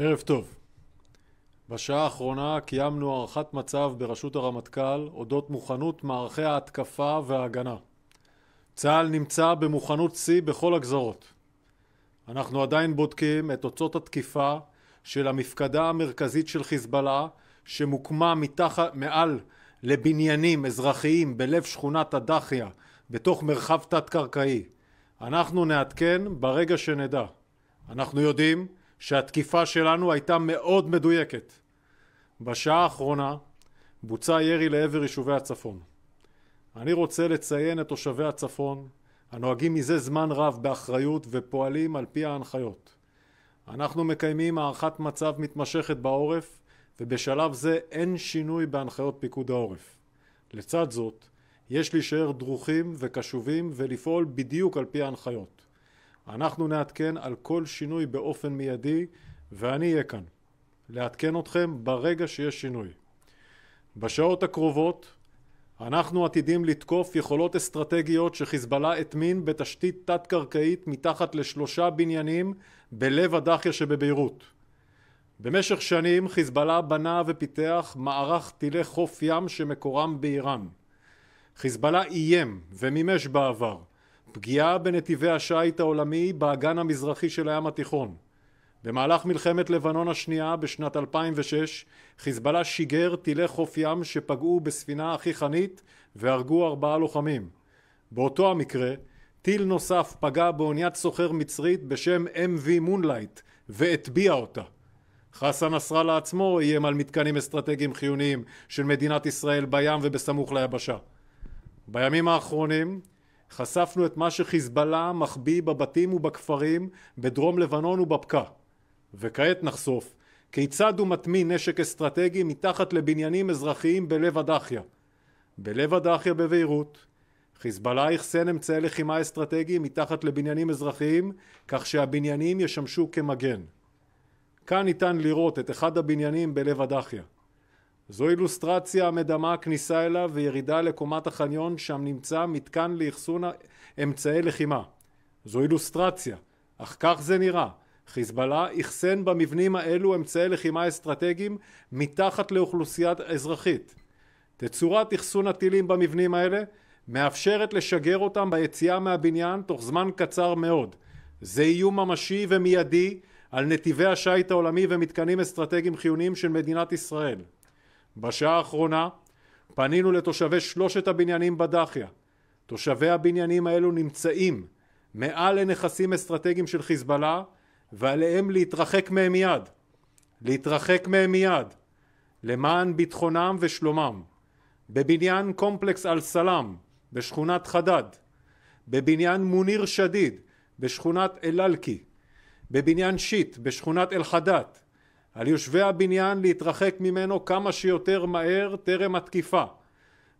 ערב טוב. בשעה האחרונה קיימנו הערכת מצב בראשות הרמטכ"ל אודות מוכנות מערכי ההתקפה וההגנה. צה"ל נמצא במוכנות שיא בכל הגזרות. אנחנו עדיין בודקים את תוצאות התקיפה של המפקדה המרכזית של חיזבאללה שמוקמה מתח מעל לבניינים אזרחיים בלב שכונת הדחיה בתוך מרחב תת-קרקעי. אנחנו נעדכן ברגע שנדע. אנחנו יודעים שהתקיפה שלנו הייתה מאוד מדויקת. בשעה האחרונה בוצע ירי לעבר יישובי הצפון. אני רוצה לציין את תושבי הצפון הנוהגים מזה זמן רב באחריות ופועלים על פי ההנחיות. אנחנו מקיימים הערכת מצב מתמשכת בעורף ובשלב זה אין שינוי בהנחיות פיקוד העורף. לצד זאת, יש להישאר דרוכים וקשובים ולפעול בדיוק על פי ההנחיות. אנחנו נעדכן על כל שינוי באופן מיידי ואני אהיה כאן לעדכן אתכם ברגע שיש שינוי. בשעות הקרובות אנחנו עתידים לתקוף יכולות אסטרטגיות שחיזבאללה הטמין בתשתית תת-קרקעית מתחת לשלושה בניינים בלב הדחיה שבביירות. במשך שנים חיזבאללה בנה ופיתח מערך טילי חוף ים שמקורם באיראן. חיזבאללה איים ומימש בעבר פגיעה בנתיבי השיט העולמי באגן המזרחי של הים התיכון. במהלך מלחמת לבנון השנייה בשנת 2006 חיזבאללה שיגר טילי חוף ים שפגעו בספינה החייכנית והרגו ארבעה לוחמים. באותו המקרה טיל נוסף פגע באוניית סוחר מצרית בשם MV מונלייט והטביע אותה. חסן נסראללה עצמו איים על מתקנים אסטרטגיים חיוניים של מדינת ישראל בים ובסמוך ליבשה. בימים האחרונים חשפנו את מה שחיזבאללה מחביא בבתים ובכפרים בדרום לבנון ובבקע. וכעת נחשוף כיצד הוא מטמין נשק אסטרטגי מתחת לבניינים אזרחיים בלב הדחיה. בלב הדחיה בביירות חיזבאללה אחסן אמצעי לחימה אסטרטגיים מתחת לבניינים אזרחיים כך שהבניינים ישמשו כמגן. כאן ניתן לראות את אחד הבניינים בלב הדחיה. זו אילוסטרציה המדמה הכניסה אליו וירידה לקומת החניון שם נמצא מתקן לאחסון אמצעי לחימה. זו אילוסטרציה, אך כך זה נראה. חיזבאללה אחסן במבנים האלו אמצעי לחימה אסטרטגיים מתחת לאוכלוסייה אזרחית. תצורת אחסון הטילים במבנים האלה מאפשרת לשגר אותם ביציאה מהבניין תוך זמן קצר מאוד. זה איום ממשי ומיידי על נתיבי השיט העולמי ומתקנים אסטרטגיים חיוניים של מדינת ישראל. בשעה האחרונה פנינו לתושבי שלושת הבניינים בדחיה. תושבי הבניינים האלו נמצאים מעל לנכסים אסטרטגיים של חיזבאללה ועליהם להתרחק מהם מיד. להתרחק מהם מיד למען ביטחונם ושלומם. בבניין קומפלקס אל-סלאם בשכונת חדד, בבניין מוניר שדיד בשכונת אל-אלקי, בבניין שיט בשכונת אל-חדת, על יושבי הבניין להתרחק ממנו כמה שיותר מהר טרם התקיפה.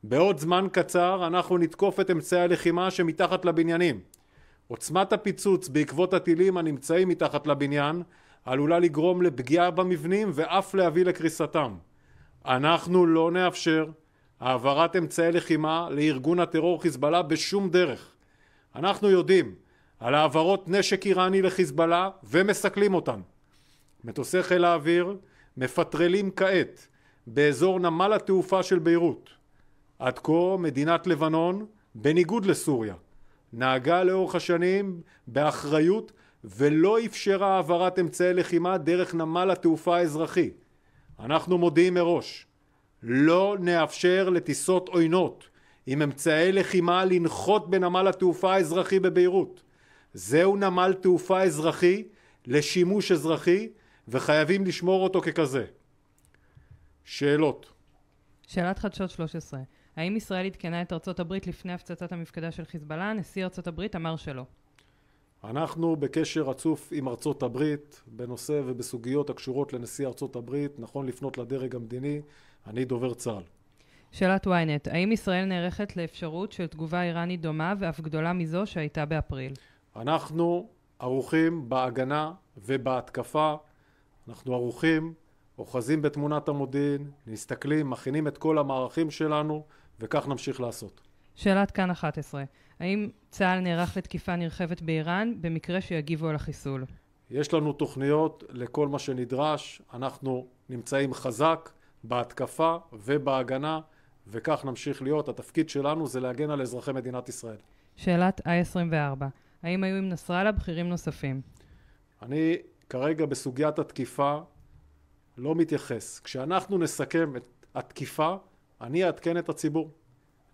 בעוד זמן קצר אנחנו נתקוף את אמצעי הלחימה שמתחת לבניינים. עוצמת הפיצוץ בעקבות הטילים הנמצאים מתחת לבניין עלולה לגרום לפגיעה במבנים ואף להביא לקריסתם. אנחנו לא נאפשר העברת אמצעי לחימה לארגון הטרור חיזבאללה בשום דרך. אנחנו יודעים על העברות נשק איראני לחיזבאללה ומסכלים אותן. מטוסי חיל האוויר מפטרלים כעת באזור נמל התעופה של ביירות. עד כה מדינת לבנון, בניגוד לסוריה, נהגה לאורך השנים באחריות ולא אפשרה העברת אמצעי לחימה דרך נמל התעופה האזרחי. אנחנו מודיעים מראש, לא נאפשר לטיסות עוינות עם אמצעי לחימה לנחות בנמל התעופה האזרחי בביירות. זהו נמל תעופה אזרחי לשימוש אזרחי וחייבים לשמור אותו ככזה. שאלות. שאלת חדשות 13. האם ישראל עדכנה את ארצות הברית לפני הפצצת המפקדה של חיזבאללה? נשיא ארצות הברית אמר שלא. אנחנו בקשר רצוף עם ארצות הברית בנושא ובסוגיות הקשורות לנשיא ארצות הברית. נכון לפנות לדרג המדיני. אני דובר צה"ל. שאלת ynet, האם ישראל נערכת לאפשרות של תגובה איראנית דומה ואף גדולה מזו שהייתה באפריל? אנחנו ערוכים בהגנה ובהתקפה אנחנו ערוכים, אוחזים בתמונת המודיעין, מסתכלים, מכינים את כל המערכים שלנו, וכך נמשיך לעשות. שאלת כאן 11, האם צה"ל נערך לתקיפה נרחבת באיראן במקרה שיגיבו על החיסול? יש לנו תוכניות לכל מה שנדרש, אנחנו נמצאים חזק בהתקפה ובהגנה, וכך נמשיך להיות. התפקיד שלנו זה להגן על אזרחי מדינת ישראל. שאלת I-24, האם היו עם נסראללה בכירים נוספים? אני כרגע בסוגיית התקיפה לא מתייחס. כשאנחנו נסכם את התקיפה, אני אעדכן את הציבור.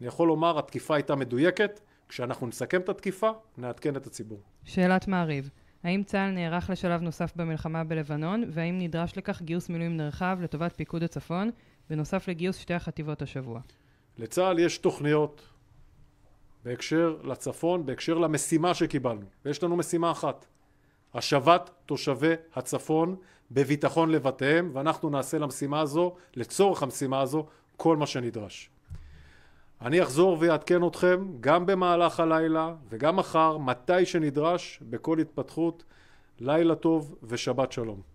אני יכול לומר, התקיפה הייתה מדויקת, כשאנחנו נסכם את התקיפה, נעדכן את הציבור. שאלת מעריב, האם צה"ל נערך לשלב נוסף במלחמה בלבנון, והאם נדרש לכך גיוס מילואים נרחב לטובת פיקוד הצפון, בנוסף לגיוס שתי החטיבות השבוע? לצה"ל יש תוכניות בהקשר לצפון, בהקשר למשימה שקיבלנו, ויש לנו משימה אחת, השבת תושבי הצפון בביטחון לבתיהם ואנחנו נעשה למשימה הזו, לצורך המשימה הזו, כל מה שנדרש. אני אחזור ואעדכן אתכם גם במהלך הלילה וגם מחר, מתי שנדרש, בכל התפתחות. לילה טוב ושבת שלום.